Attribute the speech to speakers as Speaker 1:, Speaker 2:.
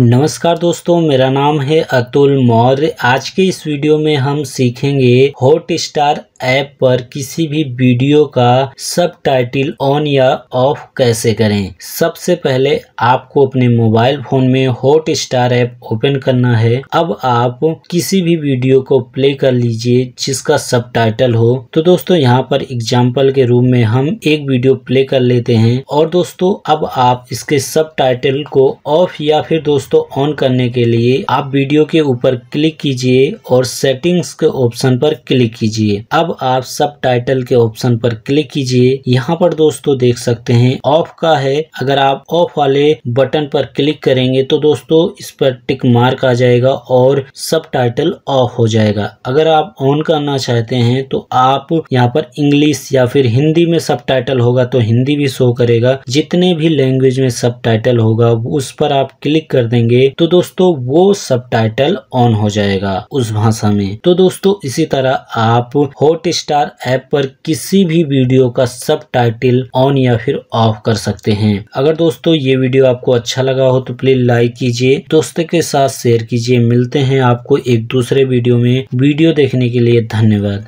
Speaker 1: नमस्कार दोस्तों मेरा नाम है अतुल मौर्य आज के इस वीडियो में हम सीखेंगे हॉट स्टार ऐप पर किसी भी वीडियो का सब टाइटिल ऑन या ऑफ कैसे करें सबसे पहले आपको अपने मोबाइल फोन में हॉट स्टार ऐप ओपन करना है अब आप किसी भी वीडियो को प्ले कर लीजिए जिसका सब टाइटल हो तो दोस्तों यहाँ पर एग्जाम्पल के रूप में हम एक वीडियो प्ले कर लेते हैं और दोस्तों अब आप इसके सब टाइटल को ऑफ या फिर दोस्तों ऑन करने के लिए आप वीडियो के ऊपर क्लिक कीजिए और सेटिंग्स के ऑप्शन पर क्लिक कीजिए अब आप सब टाइटल के ऑप्शन पर क्लिक कीजिए यहाँ पर दोस्तों देख सकते हैं ऑफ का है अगर आप ऑफ वाले बटन पर क्लिक करेंगे तो दोस्तों इस पर टिक मार्क आ जाएगा और सब टाइटल
Speaker 2: ऑफ हो जाएगा
Speaker 1: अगर आप ऑन करना चाहते हैं तो आप यहाँ पर इंग्लिश या फिर हिंदी में सब टाइटल होगा तो हिंदी भी शो करेगा जितने भी लैंग्वेज में सब टाइटल होगा उस पर आप क्लिक कर देंगे तो दोस्तों वो सब टाइटल ऑन हो जाएगा उस भाषा में तो दोस्तों इसी तरह आप हॉट हॉटस्टार ऐप पर किसी भी वीडियो का सब टाइटल ऑन या फिर ऑफ कर सकते हैं अगर दोस्तों ये वीडियो आपको अच्छा लगा हो तो प्लीज लाइक कीजिए दोस्तों के साथ शेयर कीजिए मिलते हैं आपको एक दूसरे वीडियो में वीडियो देखने के लिए धन्यवाद